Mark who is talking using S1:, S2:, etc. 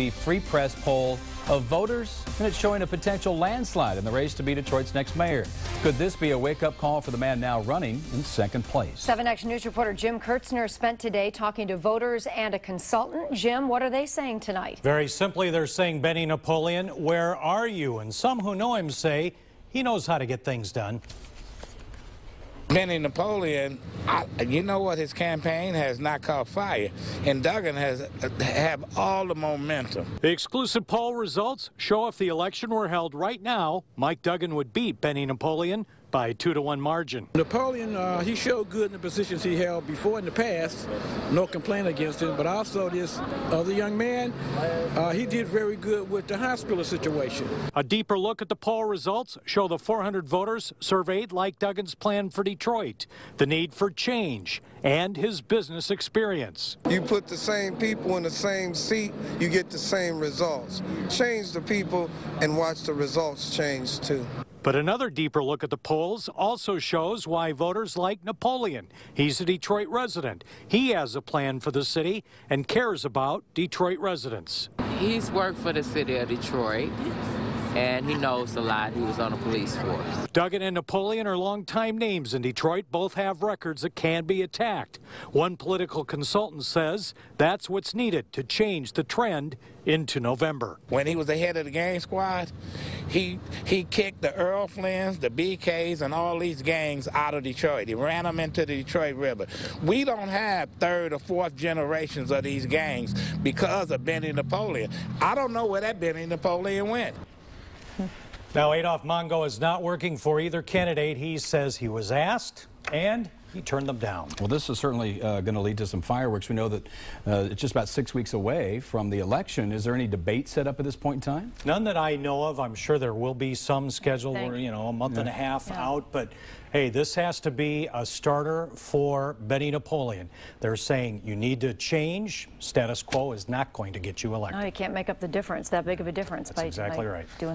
S1: The Free Press poll of voters, and it's showing a potential landslide in the race to be Detroit's next mayor. Could this be a wake-up call for the man now running in second place? 7 Action News reporter Jim Kurtzner spent today talking to voters and a consultant. Jim, what are they saying tonight? Very simply, they're saying, Benny Napoleon, where are you? And some who know him say he knows how to get things done. Benny Napoleon, I, you know
S2: what? His campaign has not caught fire, and Duggan has have all the momentum.
S1: The exclusive poll results show if the election were held right now, Mike Duggan would beat Benny Napoleon by two to one margin.
S2: Napoleon, uh, he showed good in the positions he held before in the past. No complaint against him, but also this other young man, uh, he did very good with the hospital situation.
S1: A deeper look at the poll results show the 400 voters surveyed like Duggan's plan for Detroit, the need for change, and his business experience. You put
S2: the same people in the same seat, you get the
S1: same results. Change the people and watch the results change too. But another deeper look at the polls also shows why voters like Napoleon. He's a Detroit resident. He has a plan for the city and cares about Detroit residents. He's worked for the city of Detroit. And he knows a lot. He was on the police force. Duggan and Napoleon are longtime names in Detroit. Both have records that can be attacked. One political consultant says that's what's needed to change the trend into November. When he was the head of the gang squad, he he kicked the Earl
S2: Flynn's, the BKs, and all these gangs out of Detroit. He ran them into the Detroit River. We don't have third or fourth generations of these gangs because of Benny Napoleon. I don't know where that Benny Napoleon went.
S1: Now, Adolf Mongo is not working for either candidate. He says he was asked and he turned them down. Well, this is certainly uh, going to lead to some fireworks. We know that uh, it's just about six weeks away from the election. Is there any debate set up at this point in time? None that I know of. I'm sure there will be some scheduled, or, you know, a month yeah. and a half yeah. out. But hey, this has to be a starter for Benny Napoleon. They're saying you need to change. Status quo is not going to get you elected. No, you can't make up the difference, that big of a difference. That's by, exactly by right. Doing